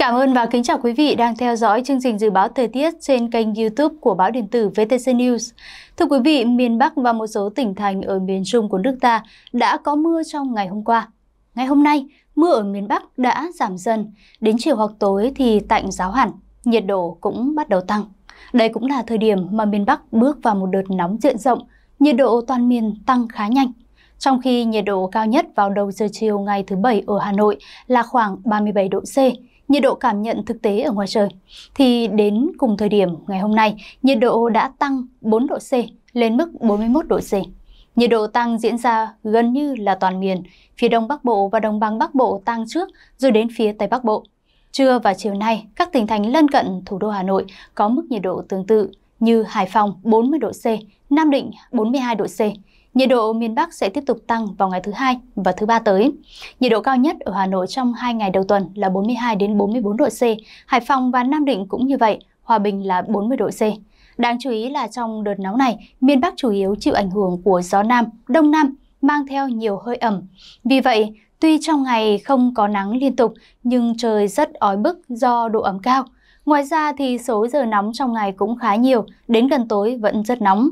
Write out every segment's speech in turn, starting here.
cảm ơn và kính chào quý vị đang theo dõi chương trình dự báo thời tiết trên kênh YouTube của báo điện tử VTC News. Thưa quý vị, miền Bắc và một số tỉnh thành ở miền Trung của nước ta đã có mưa trong ngày hôm qua. Ngày hôm nay, mưa ở miền Bắc đã giảm dần, đến chiều hoặc tối thì tạnh giáo hẳn, nhiệt độ cũng bắt đầu tăng. Đây cũng là thời điểm mà miền Bắc bước vào một đợt nóng diện rộng, nhiệt độ toàn miền tăng khá nhanh. Trong khi nhiệt độ cao nhất vào đầu giờ chiều ngày thứ Bảy ở Hà Nội là khoảng 37 độ C, nhiệt độ cảm nhận thực tế ở ngoài trời, thì đến cùng thời điểm ngày hôm nay, nhiệt độ đã tăng 4 độ C lên mức 41 độ C. Nhiệt độ tăng diễn ra gần như là toàn miền, phía đông bắc bộ và đồng bằng bắc bộ tăng trước rồi đến phía tây bắc bộ. Trưa và chiều nay, các tỉnh thành lân cận thủ đô Hà Nội có mức nhiệt độ tương tự như Hải Phòng 40 độ C, Nam Định 42 độ C, Nhiệt độ miền Bắc sẽ tiếp tục tăng vào ngày thứ hai và thứ ba tới. Nhiệt độ cao nhất ở Hà Nội trong hai ngày đầu tuần là 42 đến 44 độ C, Hải Phòng và Nam Định cũng như vậy, Hòa Bình là 40 độ C. Đáng chú ý là trong đợt nóng này, miền Bắc chủ yếu chịu ảnh hưởng của gió Nam, Đông Nam mang theo nhiều hơi ẩm. Vì vậy, tuy trong ngày không có nắng liên tục nhưng trời rất ói bức do độ ẩm cao. Ngoài ra thì số giờ nóng trong ngày cũng khá nhiều, đến gần tối vẫn rất nóng.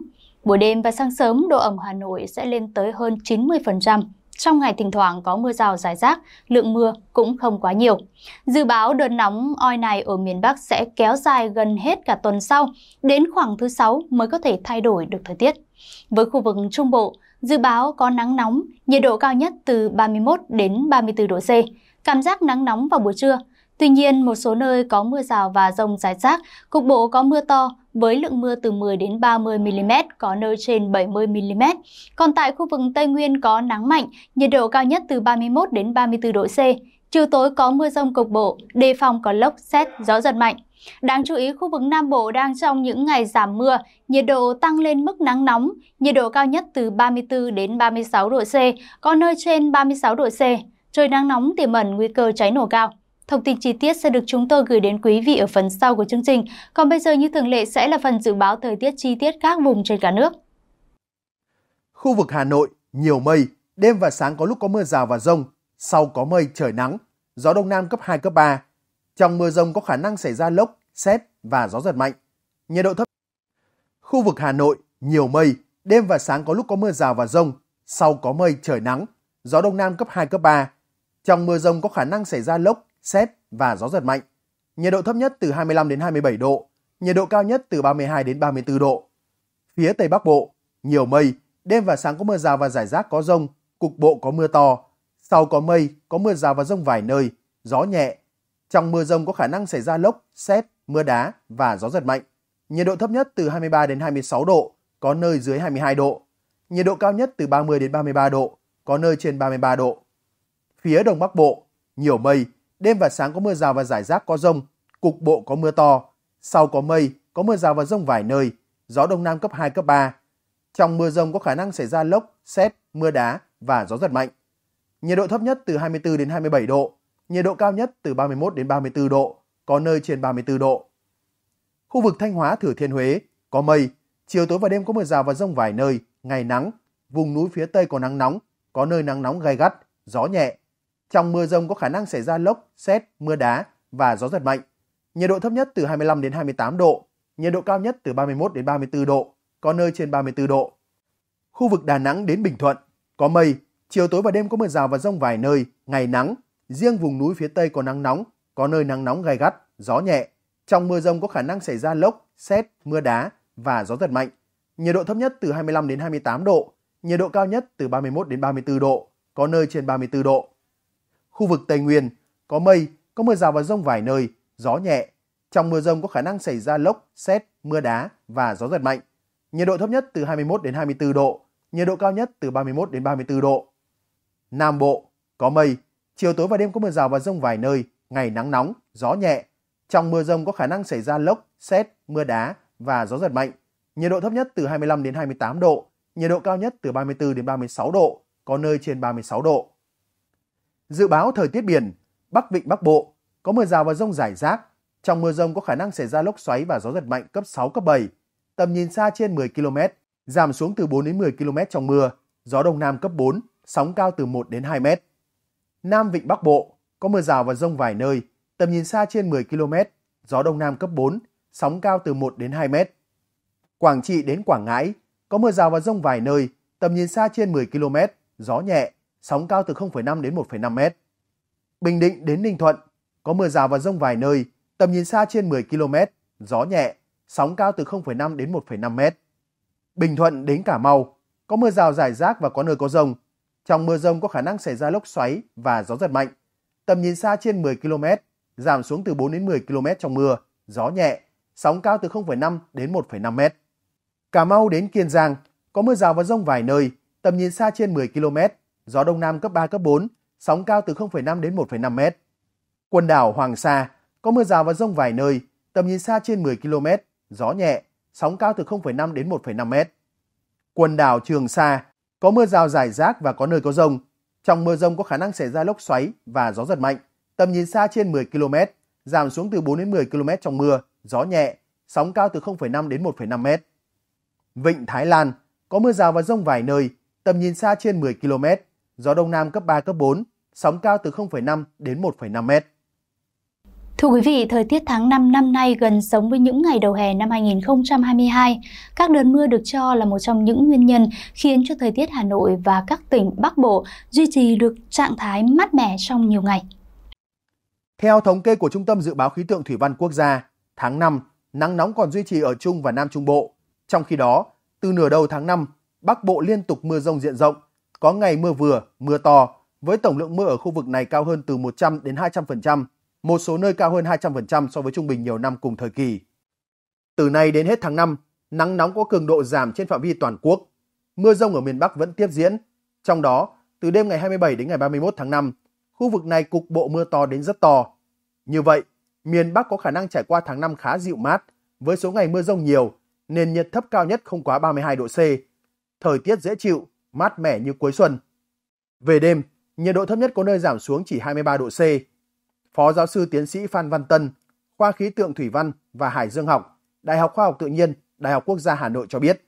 Buổi đêm và sáng sớm, độ ẩm Hà Nội sẽ lên tới hơn 90%. Trong ngày thỉnh thoảng có mưa rào rải rác, lượng mưa cũng không quá nhiều. Dự báo đợt nóng oi này ở miền Bắc sẽ kéo dài gần hết cả tuần sau, đến khoảng thứ sáu mới có thể thay đổi được thời tiết. Với khu vực Trung Bộ, dự báo có nắng nóng, nhiệt độ cao nhất từ 31 đến 34 độ C, cảm giác nắng nóng vào buổi trưa, Tuy nhiên, một số nơi có mưa rào và rông rải rác, cục bộ có mưa to với lượng mưa từ 10 đến 30 mm, có nơi trên 70 mm. Còn tại khu vực Tây Nguyên có nắng mạnh, nhiệt độ cao nhất từ 31 đến 34 độ C. Chiều tối có mưa rông cục bộ, đề phòng có lốc, xét, gió giật mạnh. Đáng chú ý, khu vực Nam Bộ đang trong những ngày giảm mưa, nhiệt độ tăng lên mức nắng nóng, nhiệt độ cao nhất từ 34 đến 36 độ C, có nơi trên 36 độ C. Trời nắng nóng tiềm ẩn nguy cơ cháy nổ cao. Thông tin chi tiết sẽ được chúng tôi gửi đến quý vị ở phần sau của chương trình. Còn bây giờ như thường lệ sẽ là phần dự báo thời tiết chi tiết các vùng trên cả nước. Khu vực Hà Nội, nhiều mây, đêm và sáng có lúc có mưa rào và rông, sau có mây trời nắng, gió đông nam cấp 2, cấp 3. Trong mưa rông có khả năng xảy ra lốc, xét và gió giật mạnh. Nhiệt độ thấp. Khu vực Hà Nội, nhiều mây, đêm và sáng có lúc có mưa rào và rông, sau có mây trời nắng, gió đông nam cấp 2, cấp 3. Trong mưa rông có khả năng xảy ra lốc, sét và gió giật mạnh. Nhiệt độ thấp nhất từ 25 đến 27 độ, nhiệt độ cao nhất từ 32 đến 34 độ. Phía Tây Bắc Bộ, nhiều mây, đêm và sáng có mưa rào và rải rác có rông, cục bộ có mưa to, sau có mây, có mưa rào và rông vài nơi, gió nhẹ. Trong mưa rông có khả năng xảy ra lốc, xét, mưa đá và gió giật mạnh. Nhiệt độ thấp nhất từ 23 đến 26 độ, có nơi dưới 22 độ. Nhiệt độ cao nhất từ 30 đến 33 độ, có nơi trên 33 độ. Phía Đông Bắc Bộ, nhiều mây, Đêm và sáng có mưa rào và rải rác có rông, cục bộ có mưa to, sau có mây, có mưa rào và rông vài nơi, gió đông nam cấp 2, cấp 3. Trong mưa rông có khả năng xảy ra lốc, xét, mưa đá và gió giật mạnh. Nhiệt độ thấp nhất từ 24 đến 27 độ, nhiệt độ cao nhất từ 31 đến 34 độ, có nơi trên 34 độ. Khu vực Thanh Hóa, Thừa Thiên Huế có mây, chiều tối và đêm có mưa rào và rông vài nơi, ngày nắng, vùng núi phía Tây có nắng nóng, có nơi nắng nóng gai gắt, gió nhẹ, trong mưa rông có khả năng xảy ra lốc, xét, mưa đá và gió giật mạnh. Nhiệt độ thấp nhất từ 25 đến 28 độ, nhiệt độ cao nhất từ 31 đến 34 độ, có nơi trên 34 độ. Khu vực Đà Nẵng đến Bình Thuận có mây, chiều tối và đêm có mưa rào và rông vài nơi, ngày nắng, riêng vùng núi phía Tây có nắng nóng, có nơi nắng nóng gai gắt, gió nhẹ. Trong mưa rông có khả năng xảy ra lốc, xét, mưa đá và gió giật mạnh. Nhiệt độ thấp nhất từ 25 đến 28 độ, nhiệt độ cao nhất từ 31 đến 34 độ, có nơi trên 34 độ. Khu vực Tây Nguyên có mây, có mưa rào và rông vài nơi, gió nhẹ. Trong mưa rông có khả năng xảy ra lốc, xét, mưa đá và gió giật mạnh. Nhiệt độ thấp nhất từ 21 đến 24 độ, nhiệt độ cao nhất từ 31 đến 34 độ. Nam Bộ có mây, chiều tối và đêm có mưa rào và rông vài nơi, ngày nắng nóng, gió nhẹ. Trong mưa rông có khả năng xảy ra lốc, xét, mưa đá và gió giật mạnh. Nhiệt độ thấp nhất từ 25 đến 28 độ, nhiệt độ cao nhất từ 34 đến 36 độ, có nơi trên 36 độ. Dự báo thời tiết biển, Bắc Vịnh Bắc Bộ có mưa rào và rông rải rác. Trong mưa rông có khả năng xảy ra lốc xoáy và gió giật mạnh cấp 6, cấp 7. Tầm nhìn xa trên 10 km, giảm xuống từ 4 đến 10 km trong mưa. Gió Đông Nam cấp 4, sóng cao từ 1 đến 2 mét. Nam Vịnh Bắc Bộ có mưa rào và rông vài nơi, tầm nhìn xa trên 10 km, gió Đông Nam cấp 4, sóng cao từ 1 đến 2 mét. Quảng Trị đến Quảng Ngãi có mưa rào và rông vài nơi, tầm nhìn xa trên 10 km, gió nhẹ, sóng cao từ 0,5 đến 1,5 mét. Bình Định đến Ninh Thuận, có mưa rào và rông vài nơi, tầm nhìn xa trên 10 km, gió nhẹ, sóng cao từ 0,5 đến 1,5 mét. Bình Thuận đến Cà Mau, có mưa rào rải rác và có nơi có rông. Trong mưa rông có khả năng xảy ra lốc xoáy và gió giật mạnh. Tầm nhìn xa trên 10 km, giảm xuống từ 4 đến 10 km trong mưa, gió nhẹ, sóng cao từ 0,5 đến 1,5 mét. Cà Mau đến Kiên Giang, có mưa rào và rông vài nơi, tầm nhìn xa trên 10 km, gió đông nam cấp 3, cấp 4, sóng cao từ 0,5 đến 1,5 mét. Quần đảo Hoàng Sa có mưa rào và rông vài nơi, tầm nhìn xa trên 10 km, gió nhẹ, sóng cao từ 0,5 đến 1,5 mét. Quần đảo Trường Sa có mưa rào rải rác và có nơi có rông. Trong mưa rông có khả năng xảy ra lốc xoáy và gió giật mạnh, tầm nhìn xa trên 10 km, giảm xuống từ 4 đến 10 km trong mưa, gió nhẹ, sóng cao từ 0,5 đến 1,5 mét. Vịnh Thái Lan có mưa rào và rông vài nơi, tầm nhìn xa trên 10 km, gió đông nam cấp 3, cấp 4, sóng cao từ 0,5 đến 1,5 mét. Thưa quý vị, thời tiết tháng 5 năm nay gần giống với những ngày đầu hè năm 2022. Các đợt mưa được cho là một trong những nguyên nhân khiến cho thời tiết Hà Nội và các tỉnh Bắc Bộ duy trì được trạng thái mát mẻ trong nhiều ngày. Theo thống kê của Trung tâm Dự báo Khí tượng Thủy văn Quốc gia, tháng 5, nắng nóng còn duy trì ở Trung và Nam Trung Bộ. Trong khi đó, từ nửa đầu tháng 5, Bắc Bộ liên tục mưa rông diện rộng, có ngày mưa vừa, mưa to, với tổng lượng mưa ở khu vực này cao hơn từ 100 đến 200%, một số nơi cao hơn 200% so với trung bình nhiều năm cùng thời kỳ. Từ nay đến hết tháng 5, nắng nóng có cường độ giảm trên phạm vi toàn quốc. Mưa rông ở miền Bắc vẫn tiếp diễn, trong đó từ đêm ngày 27 đến ngày 31 tháng 5, khu vực này cục bộ mưa to đến rất to. Như vậy, miền Bắc có khả năng trải qua tháng 5 khá dịu mát, với số ngày mưa rông nhiều, nền nhiệt thấp cao nhất không quá 32 độ C. Thời tiết dễ chịu, mát mẻ như cuối xuân. Về đêm, nhiệt độ thấp nhất có nơi giảm xuống chỉ 23 độ C. Phó giáo sư tiến sĩ Phan Văn Tân, khoa khí tượng thủy văn và hải dương học, Đại học Khoa học tự nhiên, Đại học Quốc gia Hà Nội cho biết,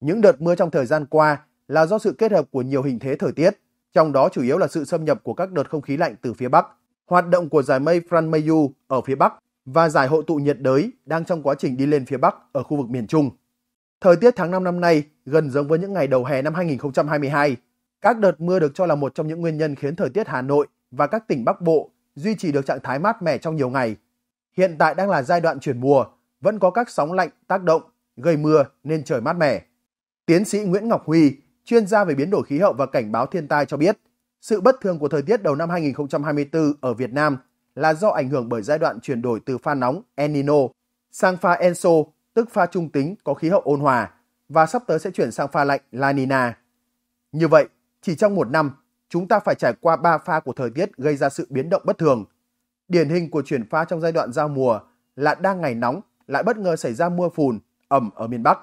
những đợt mưa trong thời gian qua là do sự kết hợp của nhiều hình thế thời tiết, trong đó chủ yếu là sự xâm nhập của các đợt không khí lạnh từ phía Bắc, hoạt động của giải mây Franmayu ở phía Bắc và giải hội tụ nhiệt đới đang trong quá trình đi lên phía Bắc ở khu vực miền Trung. Thời tiết tháng 5 năm nay gần giống với những ngày đầu hè năm 2022. Các đợt mưa được cho là một trong những nguyên nhân khiến thời tiết Hà Nội và các tỉnh Bắc Bộ duy trì được trạng thái mát mẻ trong nhiều ngày. Hiện tại đang là giai đoạn chuyển mùa, vẫn có các sóng lạnh tác động, gây mưa nên trời mát mẻ. Tiến sĩ Nguyễn Ngọc Huy, chuyên gia về biến đổi khí hậu và cảnh báo thiên tai cho biết, sự bất thường của thời tiết đầu năm 2024 ở Việt Nam là do ảnh hưởng bởi giai đoạn chuyển đổi từ pha nóng El Nino sang pha Enso tức pha trung tính có khí hậu ôn hòa và sắp tới sẽ chuyển sang pha lạnh La Nina. Như vậy, chỉ trong một năm, chúng ta phải trải qua 3 pha của thời tiết gây ra sự biến động bất thường. Điển hình của chuyển pha trong giai đoạn giao mùa là đang ngày nóng lại bất ngờ xảy ra mưa phùn, ẩm ở miền Bắc.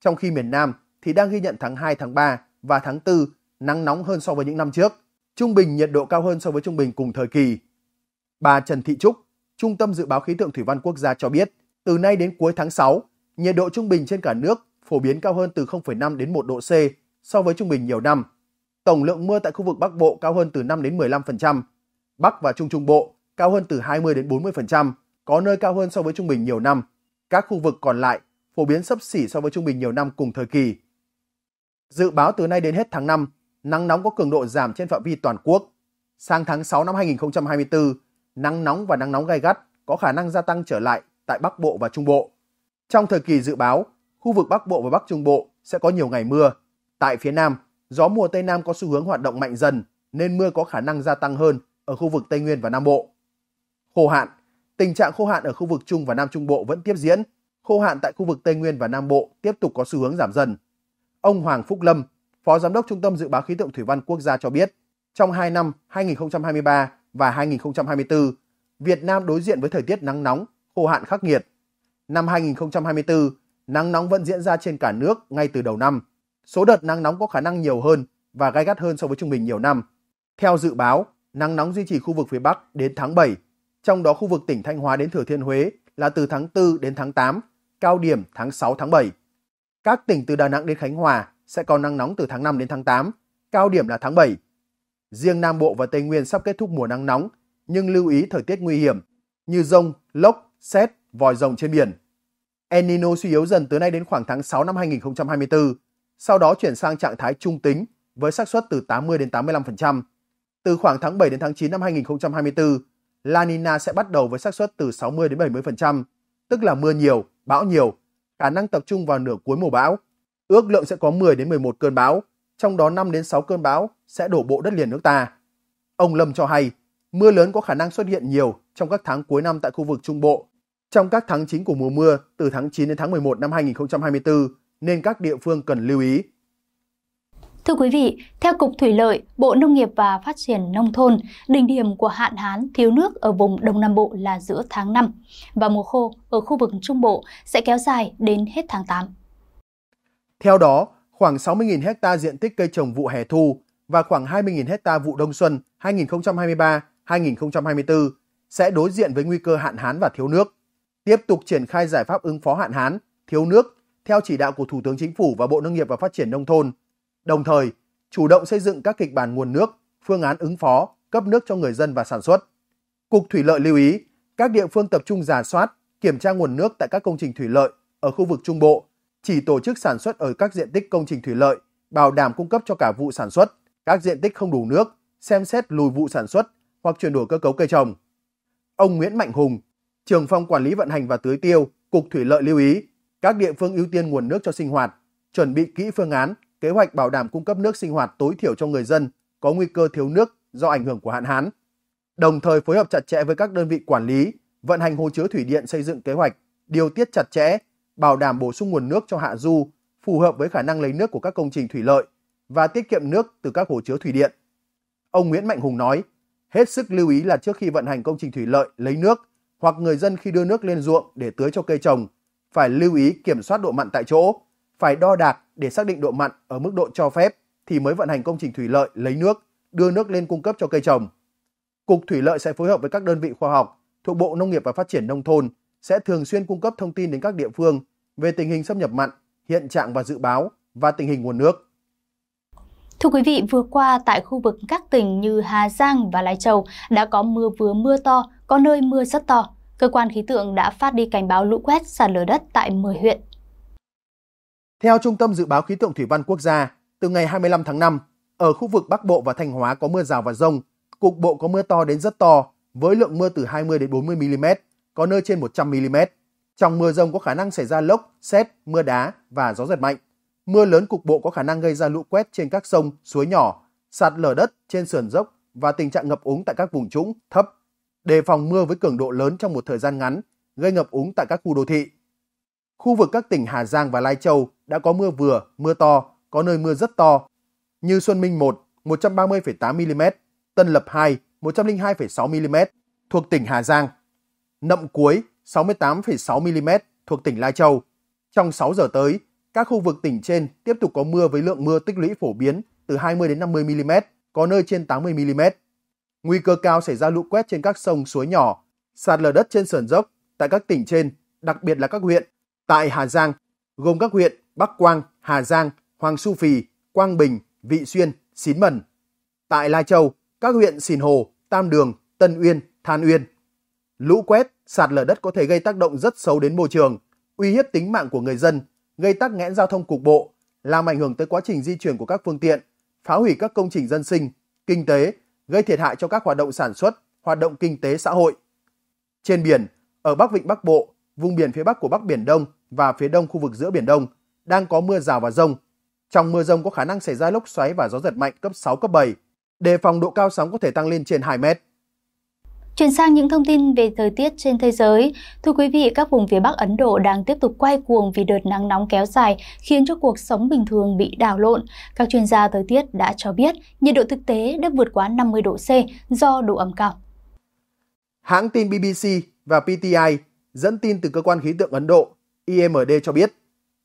Trong khi miền Nam thì đang ghi nhận tháng 2, tháng 3 và tháng 4 nắng nóng hơn so với những năm trước, trung bình nhiệt độ cao hơn so với trung bình cùng thời kỳ. Bà Trần Thị Trúc, Trung tâm Dự báo Khí tượng Thủy văn Quốc gia cho biết, từ nay đến cuối tháng 6, nhiệt độ trung bình trên cả nước phổ biến cao hơn từ 0,5 đến 1 độ C so với trung bình nhiều năm. Tổng lượng mưa tại khu vực Bắc Bộ cao hơn từ 5 đến 15%, Bắc và Trung Trung Bộ cao hơn từ 20 đến 40%, có nơi cao hơn so với trung bình nhiều năm. Các khu vực còn lại phổ biến sấp xỉ so với trung bình nhiều năm cùng thời kỳ. Dự báo từ nay đến hết tháng 5, nắng nóng có cường độ giảm trên phạm vi toàn quốc. Sang tháng 6 năm 2024, nắng nóng và nắng nóng gai gắt có khả năng gia tăng trở lại tại Bắc Bộ và Trung Bộ. Trong thời kỳ dự báo, khu vực Bắc Bộ và Bắc Trung Bộ sẽ có nhiều ngày mưa. Tại phía Nam, gió mùa Tây Nam có xu hướng hoạt động mạnh dần nên mưa có khả năng gia tăng hơn ở khu vực Tây Nguyên và Nam Bộ. Khô hạn Tình trạng khô hạn ở khu vực Trung và Nam Trung Bộ vẫn tiếp diễn. Khô hạn tại khu vực Tây Nguyên và Nam Bộ tiếp tục có xu hướng giảm dần. Ông Hoàng Phúc Lâm, Phó Giám đốc Trung tâm Dự báo Khí tượng Thủy văn Quốc gia cho biết, trong 2 năm 2023 và 2024, Việt Nam đối diện với thời tiết nắng nóng khô hạn khắc nghiệt. Năm 2024, nắng nóng vẫn diễn ra trên cả nước ngay từ đầu năm. Số đợt nắng nóng có khả năng nhiều hơn và gai gắt hơn so với trung bình nhiều năm. Theo dự báo, nắng nóng duy trì khu vực phía Bắc đến tháng 7, trong đó khu vực tỉnh Thanh Hóa đến Thừa Thiên Huế là từ tháng 4 đến tháng 8, cao điểm tháng 6 tháng 7. Các tỉnh từ Đà Nẵng đến Khánh Hòa sẽ có nắng nóng từ tháng 5 đến tháng 8, cao điểm là tháng 7. Riêng Nam Bộ và Tây Nguyên sắp kết thúc mùa nắng nóng, nhưng lưu ý thời tiết nguy hiểm như rông, lốc xét, vòi rồng trên biển. El Nino suy yếu dần từ nay đến khoảng tháng 6 năm 2024, sau đó chuyển sang trạng thái trung tính với xác suất từ 80 đến 85%. Từ khoảng tháng 7 đến tháng 9 năm 2024, La Nina sẽ bắt đầu với xác suất từ 60 đến 70%, tức là mưa nhiều, bão nhiều, khả năng tập trung vào nửa cuối mùa bão. Ước lượng sẽ có 10 đến 11 cơn bão, trong đó 5 đến 6 cơn bão sẽ đổ bộ đất liền nước ta. Ông Lâm cho hay, mưa lớn có khả năng xuất hiện nhiều trong các tháng cuối năm tại khu vực Trung Bộ trong các tháng chính của mùa mưa từ tháng 9 đến tháng 11 năm 2024 nên các địa phương cần lưu ý. Thưa quý vị, theo Cục Thủy lợi, Bộ Nông nghiệp và Phát triển Nông thôn, đỉnh điểm của hạn hán thiếu nước ở vùng Đông Nam Bộ là giữa tháng 5 và mùa khô ở khu vực Trung Bộ sẽ kéo dài đến hết tháng 8. Theo đó, khoảng 60.000 ha diện tích cây trồng vụ hè thu và khoảng 20.000 ha vụ đông xuân 2023-2024 sẽ đối diện với nguy cơ hạn hán và thiếu nước tiếp tục triển khai giải pháp ứng phó hạn hán, thiếu nước theo chỉ đạo của Thủ tướng Chính phủ và Bộ Nông nghiệp và Phát triển Nông thôn, đồng thời chủ động xây dựng các kịch bản nguồn nước, phương án ứng phó, cấp nước cho người dân và sản xuất. Cục Thủy lợi lưu ý các địa phương tập trung giả soát, kiểm tra nguồn nước tại các công trình thủy lợi ở khu vực Trung Bộ, chỉ tổ chức sản xuất ở các diện tích công trình thủy lợi, bảo đảm cung cấp cho cả vụ sản xuất, các diện tích không đủ nước, xem xét lùi vụ sản xuất hoặc chuyển đổi cơ cấu cây trồng. Ông Nguyễn Mạnh Hùng, trưởng phòng quản lý vận hành và tưới tiêu, Cục Thủy lợi lưu ý các địa phương ưu tiên nguồn nước cho sinh hoạt, chuẩn bị kỹ phương án, kế hoạch bảo đảm cung cấp nước sinh hoạt tối thiểu cho người dân có nguy cơ thiếu nước do ảnh hưởng của hạn hán. Đồng thời phối hợp chặt chẽ với các đơn vị quản lý, vận hành hồ chứa thủy điện xây dựng kế hoạch, điều tiết chặt chẽ, bảo đảm bổ sung nguồn nước cho hạ du phù hợp với khả năng lấy nước của các công trình thủy lợi và tiết kiệm nước từ các hồ chứa thủy điện. Ông Nguyễn Mạnh Hùng nói, hết sức lưu ý là trước khi vận hành công trình thủy lợi lấy nước hoặc người dân khi đưa nước lên ruộng để tưới cho cây trồng phải lưu ý kiểm soát độ mặn tại chỗ, phải đo đạt để xác định độ mặn ở mức độ cho phép thì mới vận hành công trình thủy lợi lấy nước, đưa nước lên cung cấp cho cây trồng. Cục Thủy lợi sẽ phối hợp với các đơn vị khoa học thuộc Bộ Nông nghiệp và Phát triển Nông thôn sẽ thường xuyên cung cấp thông tin đến các địa phương về tình hình xâm nhập mặn, hiện trạng và dự báo và tình hình nguồn nước. Thưa quý vị, vừa qua tại khu vực các tỉnh như Hà Giang và Lai Châu đã có mưa vừa mưa to, có nơi mưa rất to. Cơ quan khí tượng đã phát đi cảnh báo lũ quét sạt lở đất tại 10 huyện. Theo Trung tâm Dự báo Khí tượng Thủy văn Quốc gia, từ ngày 25 tháng 5, ở khu vực Bắc Bộ và Thanh Hóa có mưa rào và rông, cục bộ có mưa to đến rất to, với lượng mưa từ 20 đến 40 mm, có nơi trên 100 mm. Trong mưa rông có khả năng xảy ra lốc, xét, mưa đá và gió giật mạnh. Mưa lớn cục bộ có khả năng gây ra lũ quét trên các sông, suối nhỏ, sạt lở đất trên sườn dốc và tình trạng ngập úng tại các vùng trũng thấp đề phòng mưa với cường độ lớn trong một thời gian ngắn, gây ngập úng tại các khu đô thị. Khu vực các tỉnh Hà Giang và Lai Châu đã có mưa vừa, mưa to, có nơi mưa rất to, như Xuân Minh 1, 130,8mm, Tân Lập 2, 102,6mm thuộc tỉnh Hà Giang, Nậm Cuối 68,6mm thuộc tỉnh Lai Châu. Trong 6 giờ tới, các khu vực tỉnh trên tiếp tục có mưa với lượng mưa tích lũy phổ biến từ 20 đến 50 mm, có nơi trên 80 mm nguy cơ cao xảy ra lũ quét trên các sông suối nhỏ, sạt lở đất trên sườn dốc tại các tỉnh trên, đặc biệt là các huyện tại Hà Giang, gồm các huyện Bắc Quang, Hà Giang, Hoàng Su Phì, Quang Bình, Vị Xuyên, Xín Mần. Tại Lai Châu, các huyện Sìn Hồ, Tam Đường, Tân Uyên, Than Uyên. Lũ quét, sạt lở đất có thể gây tác động rất xấu đến môi trường, uy hiếp tính mạng của người dân, gây tắc nghẽn giao thông cục bộ, làm ảnh hưởng tới quá trình di chuyển của các phương tiện, phá hủy các công trình dân sinh, kinh tế gây thiệt hại cho các hoạt động sản xuất, hoạt động kinh tế xã hội. Trên biển, ở Bắc Vịnh Bắc Bộ, vùng biển phía Bắc của Bắc Biển Đông và phía Đông khu vực giữa Biển Đông đang có mưa rào và rông. Trong mưa rông có khả năng xảy ra lốc xoáy và gió giật mạnh cấp 6, cấp 7. Đề phòng độ cao sóng có thể tăng lên trên 2 mét. Chuyển sang những thông tin về thời tiết trên thế giới. Thưa quý vị, các vùng phía Bắc Ấn Độ đang tiếp tục quay cuồng vì đợt nắng nóng kéo dài khiến cho cuộc sống bình thường bị đảo lộn. Các chuyên gia thời tiết đã cho biết nhiệt độ thực tế đã vượt quá 50 độ C do độ ẩm cao. Hãng tin BBC và PTI dẫn tin từ cơ quan khí tượng Ấn Độ IMD cho biết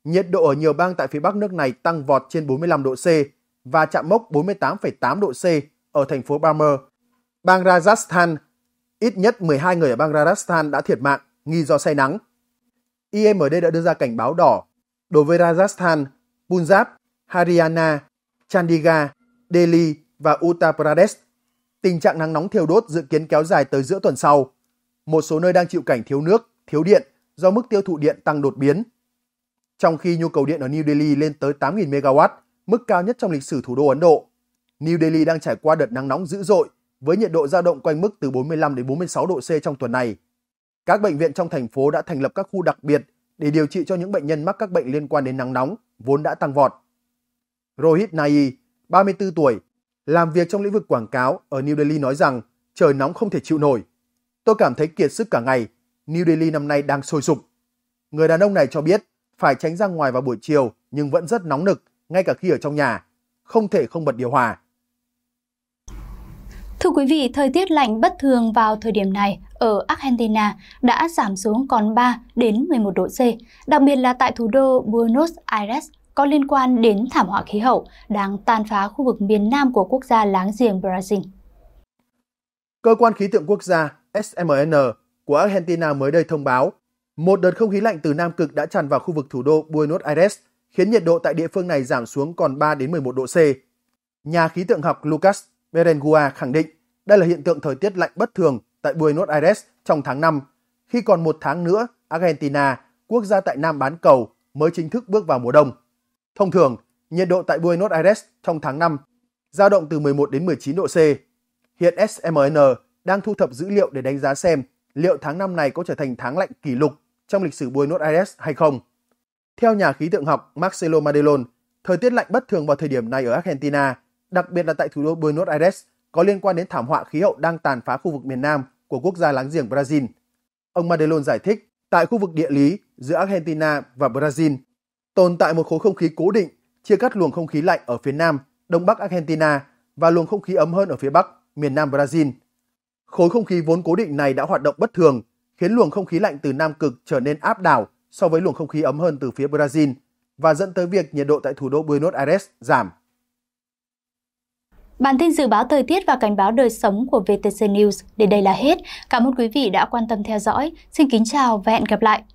nhiệt độ ở nhiều bang tại phía Bắc nước này tăng vọt trên 45 độ C và chạm mốc 48,8 độ C ở thành phố Balmer. Bang Rajasthan Ít nhất 12 người ở bang Rajasthan đã thiệt mạng, nghi do say nắng. IMD đã đưa ra cảnh báo đỏ đối với Rajasthan, Punjab, Haryana, Chandigarh, Delhi và Uttar Pradesh. Tình trạng nắng nóng thiêu đốt dự kiến kéo dài tới giữa tuần sau. Một số nơi đang chịu cảnh thiếu nước, thiếu điện do mức tiêu thụ điện tăng đột biến. Trong khi nhu cầu điện ở New Delhi lên tới 8.000 MW, mức cao nhất trong lịch sử thủ đô Ấn Độ. New Delhi đang trải qua đợt nắng nóng dữ dội với nhiệt độ dao động quanh mức từ 45 đến 46 độ C trong tuần này. Các bệnh viện trong thành phố đã thành lập các khu đặc biệt để điều trị cho những bệnh nhân mắc các bệnh liên quan đến nắng nóng vốn đã tăng vọt. Rohit Nayi, 34 tuổi, làm việc trong lĩnh vực quảng cáo ở New Delhi nói rằng trời nóng không thể chịu nổi. Tôi cảm thấy kiệt sức cả ngày, New Delhi năm nay đang sôi sục. Người đàn ông này cho biết phải tránh ra ngoài vào buổi chiều nhưng vẫn rất nóng nực ngay cả khi ở trong nhà, không thể không bật điều hòa. Thưa quý vị, thời tiết lạnh bất thường vào thời điểm này ở Argentina đã giảm xuống còn 3 đến 11 độ C, đặc biệt là tại thủ đô Buenos Aires có liên quan đến thảm họa khí hậu đang tàn phá khu vực miền nam của quốc gia láng giềng Brazil. Cơ quan khí tượng quốc gia SMN của Argentina mới đây thông báo một đợt không khí lạnh từ Nam Cực đã tràn vào khu vực thủ đô Buenos Aires, khiến nhiệt độ tại địa phương này giảm xuống còn 3 đến 11 độ C. Nhà khí tượng học Lucas Berengua khẳng định đây là hiện tượng thời tiết lạnh bất thường tại Buenos Aires trong tháng 5, khi còn một tháng nữa Argentina, quốc gia tại Nam bán cầu, mới chính thức bước vào mùa đông. Thông thường, nhiệt độ tại Buenos Aires trong tháng 5 dao động từ 11 đến 19 độ C. Hiện SMN đang thu thập dữ liệu để đánh giá xem liệu tháng 5 này có trở thành tháng lạnh kỷ lục trong lịch sử Buenos Aires hay không. Theo nhà khí tượng học Marcelo Madelon, thời tiết lạnh bất thường vào thời điểm này ở Argentina đặc biệt là tại thủ đô Buenos Aires, có liên quan đến thảm họa khí hậu đang tàn phá khu vực miền Nam của quốc gia láng giềng Brazil. Ông Madelon giải thích, tại khu vực địa lý giữa Argentina và Brazil, tồn tại một khối không khí cố định chia cắt luồng không khí lạnh ở phía Nam, Đông Bắc Argentina và luồng không khí ấm hơn ở phía Bắc, miền Nam Brazil. Khối không khí vốn cố định này đã hoạt động bất thường, khiến luồng không khí lạnh từ Nam Cực trở nên áp đảo so với luồng không khí ấm hơn từ phía Brazil và dẫn tới việc nhiệt độ tại thủ đô Buenos Aires giảm. Bản tin dự báo thời tiết và cảnh báo đời sống của VTC News đến đây là hết. Cảm ơn quý vị đã quan tâm theo dõi. Xin kính chào và hẹn gặp lại!